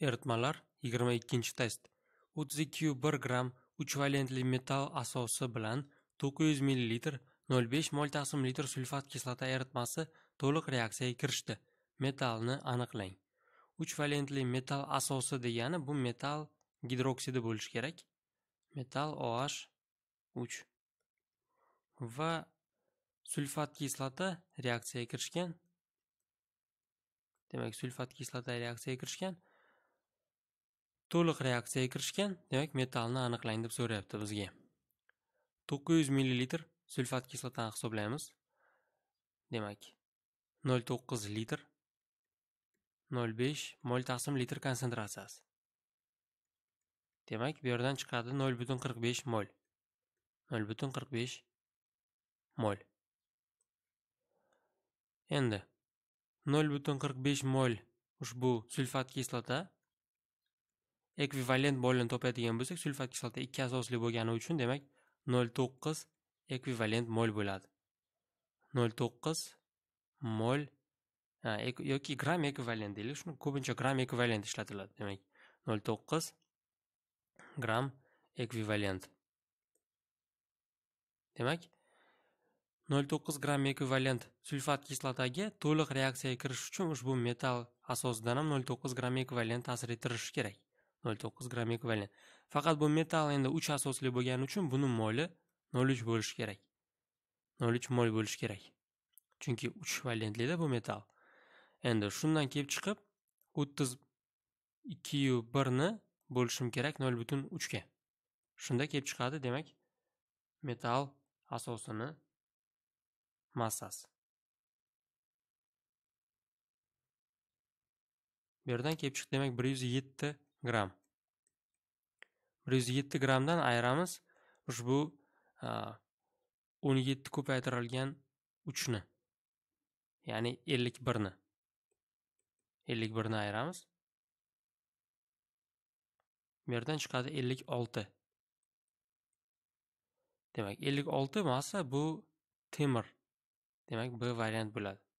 Eritmalar 22 test 32.1 gramm 3 valentli metall asosi bilan 900 ml 0,5 mol taqsim litr sulfat kislota eritmasi to'liq reaksiyaga kirishdi. Metallni aniqlang. 3 valentli metall asosi degani bu metall gidroksidi bo'lishi kerak. Metall OH 3 va sulfat kislota reaksiyaga kirishgan. Demak, sulfat kislota reaksiyaga kirishgan. to'liq reaksiyaga kirishgan demak metallni aniqlang deb so'rayapti bizga 900 ml sulfat kislotani hisoblaymiz demak 0.9 litr 0.5 mol taqsim litr konsentratsiyasi demak bu yerdan chiqadi 0.45 mol 0.45 mol endi 0.45 mol ushbu sulfat kislota ekvivalent molini topadigan bo'lsak sulfat kislota ikki asosli bo'lgani uchun demak 0.9 ekvivalent mol bo'ladi 0.9 mol yoki gram ekvivalent deylik shuni ko'pincha gram ekvivalent ishlatiladi demak 0.9 gram ekvivalent demak 0.9 gram ekvivalent sulfat kislotaga to'liq reaksiyaga kirish uchun ushbu metal asosidan ham 0.9 gram ekvivalent ta'sir ettirishi kerak to'qqiz gramm ekvivalent. Faqat bu metal endi 3 asosli bo'lgani uchun buni moli 0.3 bo'lishi kerak. 0.3 mol bo'lishi kerak. Chunki 3 valentli bu metal. Endi shundan kelib chiqib o'ttiz ikkiyu ni bo'lishim kerak 0.3 ga. Shunda kelib chiqadi, demak, metal asosini massasi. Bu yerdan kelib chiqdi, demak 107 gram bir yuz yetti grammdan ayiramiz ushbu o'n yetti ko'paytirilgan uchni ya'ni ellik birni ellik birni ayiramiz bu yerdan chiqadi ellik olti demak ellik olti massa bu temir demak b variant bo'ladi